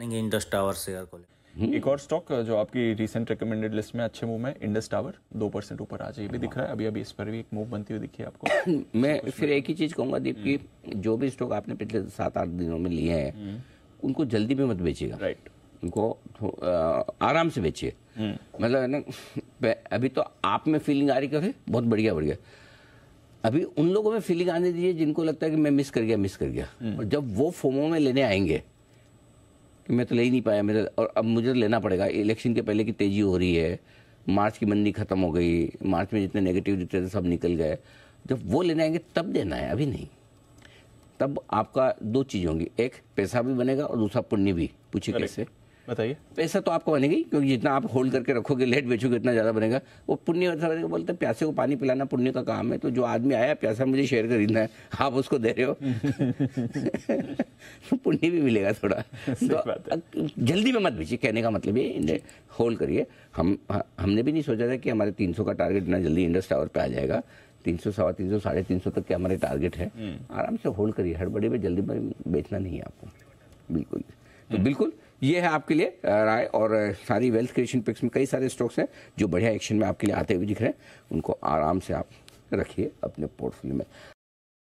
मानेंगे Indus tower share को एक और स्टॉक जो आपकी रिसेंट रिकमेंडेड लिस्ट में अच्छे मूव है इंडस टावर दो परसेंट ऊपर आ जाए भी दिख रहा है अभी अभी इस पर भी एक मूव बनती हुई दिखी आपको मैं फिर एक ही चीज़ कहूंगा दीप की जो भी स्टॉक आपने पिछले सात आठ दिनों में लिए हैं हम्म। उनको जल्दी में मत बेचिएगा राइट उनको आराम से बेचिए हम्म। मतलब ना अभी तो आप में फीलिंग आ रही कभी बहुत बढ़िया बढ़िया अभी उन लोगों में फीलिंग आने दीजिए जिनको लगता है कि मैं मिस कर गया मिस कर गया हम्म। और जब वो फोमो में लेने आएंगे मैं तो ले ही नहीं पाया मेरे और अब मुझे तो लेना पड़ेगा इलेक्शन के पहले की तेज़ी हो रही है मार्च की मंदी खत्म हो गई मार्च में जितने नेगेटिव जितने थे सब निकल गए जब वो लेने आएंगे तब देना है अभी नहीं तब आपका दो चीज़ होंगी एक पैसा भी बनेगा और दूसरा पुण्य भी पूछे कैसे बताइए पैसा तो आपको बनेगी क्योंकि जितना आप होल्ड करके रखोगे लेट बेचोगे उतना ज़्यादा बनेगा वो पुण्य बोलते हैं प्यासे को पानी पिलाना पुण्य का काम है तो जो आदमी आया प्यासा मुझे शेयर खरीदना है आप उसको दे रहे हो तो पुण्य भी मिलेगा थोड़ा तो जल्दी में मत बेचिए कहने का मतलब ये होल्ड करिए हम हाँ, हमने भी नहीं सोचा था कि हमारे तीन का टारगेट इतना जल्दी इंडस टावर पर आ जाएगा तीन सौ सवा तीन सौ साढ़े तीन सौ तक के हमारे टारगेट है हम्म। आराम से होल्ड करिए हड़बड़ी में जल्दी में बेचना नहीं है आपको बिल्कुल तो हम्म। बिल्कुल ये है आपके लिए राय और सारी वेल्थ क्रिएशन पिक्स में कई सारे स्टॉक्स हैं जो बढ़िया एक्शन में आपके लिए आते हुए दिख रहे हैं उनको आराम से आप रखिए अपने पोर्टफोलियो में